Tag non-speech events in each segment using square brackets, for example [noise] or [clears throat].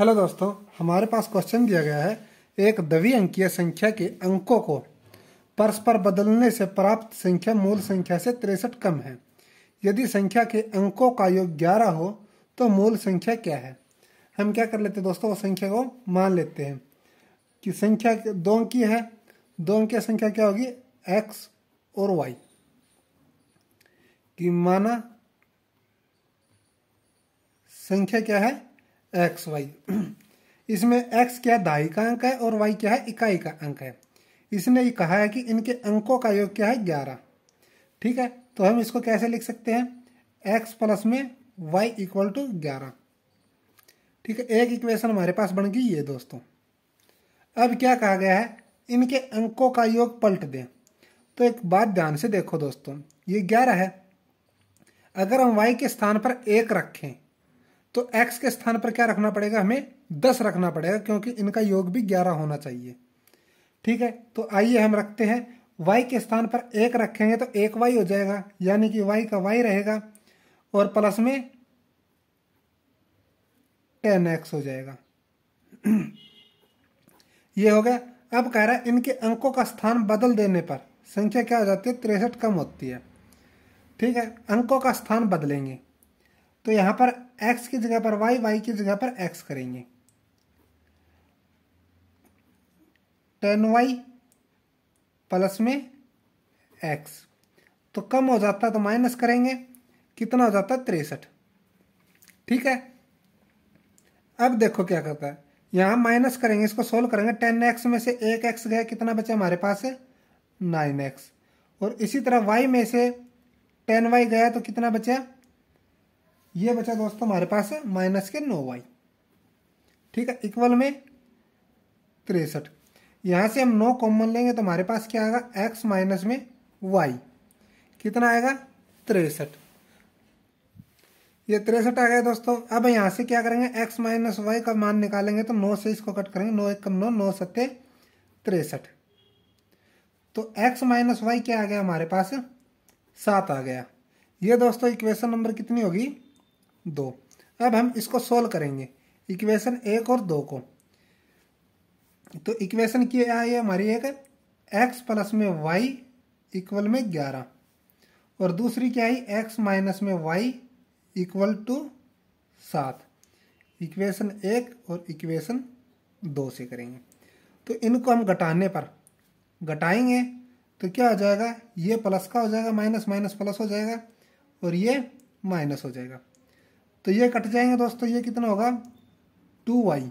hello दोस्तों हमारे पास question दिया गया है एक दवी अंकीय संख्या के अंकों को परस्पर बदलने से प्राप्त संख्या मूल संख्या से तिरसठ कम है यदि संख्या के अंकों का योग ग्यारह हो तो मूल संख्या क्या है हम क्या कर लेते हैं दोस्तों वो संख्या को मान लेते हैं कि संख्या दो अंकीय है दो अंकीय संख्या क्या होगी एक्स और वाई कि माना संख्या क्या है एक्स वाई इसमें एक्स क्या दाई का अंक है और वाई क्या है इकाई का अंक है इसने ये कहा है कि इनके अंकों का योग क्या है ग्यारह ठीक है तो हम इसको कैसे लिख सकते हैं एक्स प्लस में वाई इक्वल टू ग्यारह ठीक है एक इक्वेशन हमारे पास बन गई ये दोस्तों अब क्या कहा गया है इनके अंकों का योग पलट दें तो एक बात ध्यान से देखो दोस्तों ये ग्यारह है अगर हम वाई के स्थान पर एक रखें तो x के स्थान पर क्या रखना पड़ेगा हमें दस रखना पड़ेगा क्योंकि इनका योग भी ग्यारह होना चाहिए ठीक है तो आइए हम रखते हैं y के स्थान पर एक रखेंगे तो एक वाई हो जाएगा यानी कि y का y रहेगा और प्लस में टेन एक्स हो जाएगा [clears throat] ये हो गया अब कह रहा है इनके अंकों का स्थान बदल देने पर संख्या क्या हो जाती है तिरसठ कम होती है ठीक है अंकों का स्थान बदलेंगे तो यहां पर x की जगह पर y y की जगह पर x करेंगे टेन वाई प्लस में x तो कम हो जाता तो माइनस करेंगे कितना हो जाता तिरसठ ठीक है अब देखो क्या करता है यहां माइनस करेंगे इसको सोल्व करेंगे टेन एक्स में से एक एक्स गया कितना बचा हमारे पास है नाइन एक्स और इसी तरह वाई में से टेन वाई गया तो कितना बचा ये बचा दोस्तों हमारे पास है माइनस के नो वाई ठीक है इक्वल में तिरसठ यहाँ से हम नो कॉमन लेंगे तो हमारे पास क्या आएगा एक्स माइनस में वाई कितना आएगा तिरसठ ये तिरसठ आ गया दोस्तों अब यहाँ से क्या करेंगे एक्स माइनस वाई का मान निकालेंगे तो नौ से इसको कट करेंगे नौ एक कम नौ नौ सत्य तिरसठ तो एक्स माइनस वाई क्या आ गया हमारे पास सात आ गया ये दोस्तों इक्वेशन नंबर कितनी होगी दो अब हम इसको सोल्व करेंगे इक्वेशन एक और दो को तो इक्वेशन क्या आई हमारी एक एक्स प्लस में वाई इक्वल में ग्यारह और दूसरी क्या आई एक्स माइनस में वाई इक्वल टू सात इक्वेशन एक और इक्वेशन दो से करेंगे तो इनको हम घटाने पर घटाएंगे तो क्या हो जाएगा ये प्लस का हो जाएगा माइनस माइनस प्लस हो जाएगा और ये माइनस हो जाएगा तो ये कट जाएंगे दोस्तों ये कितना होगा टू वाई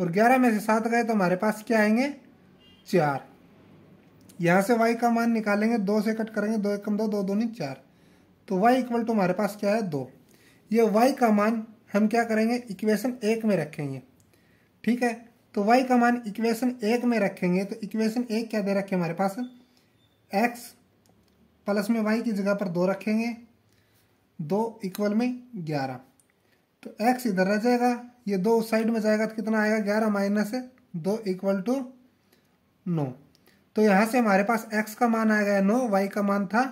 और ग्यारह में से सात गए तो हमारे पास क्या आएंगे चार यहाँ से वाई का मान निकालेंगे दो से कट करेंगे दो एक कम दो दो नहीं चार तो वाई इक्वल टू हमारे पास क्या है दो ये वाई का मान हम क्या करेंगे इक्वेशन एक में रखेंगे ठीक है तो वाई का मान इक्वेशन एक में रखेंगे तो इक्वेशन एक क्या दे रखे हमारे पास एक्स प्लस में वाई की जगह पर दो रखेंगे दो इक्वल में ग्यारह तो एक्स इधर रह जाएगा ये दो उस साइड में जाएगा तो कितना आएगा ग्यारह माइनस दो इक्वल टू नौ तो यहाँ से हमारे पास एक्स का मान आ गया नौ वाई का मान था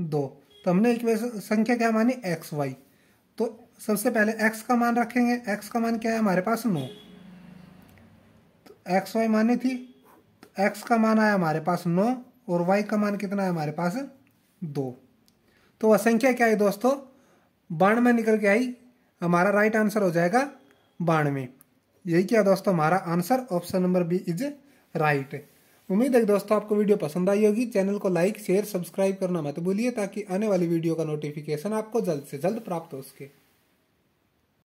दो तो हमने संख्या क्या मानी एक्स वाई तो सबसे पहले एक्स का मान रखेंगे एक्स का मान क्या है हमारे पास नौ तो एक्स वाई मानी थी तो एक्स का मान आया हमारे पास नौ और वाई का मान कितना है हमारे पास दो तो वह संख्या क्या है दोस्तों बानवे निकल के आई हमारा राइट आंसर हो जाएगा बानवे यही क्या दोस्तों हमारा answer option number B is right उम्मीद है दोस्तों आपको वीडियो पसंद आई होगी चैनल को लाइक शेयर सब्सक्राइब करना मत भूलिए ताकि आने वाली वीडियो का नोटिफिकेशन आपको जल्द से जल्द प्राप्त हो सके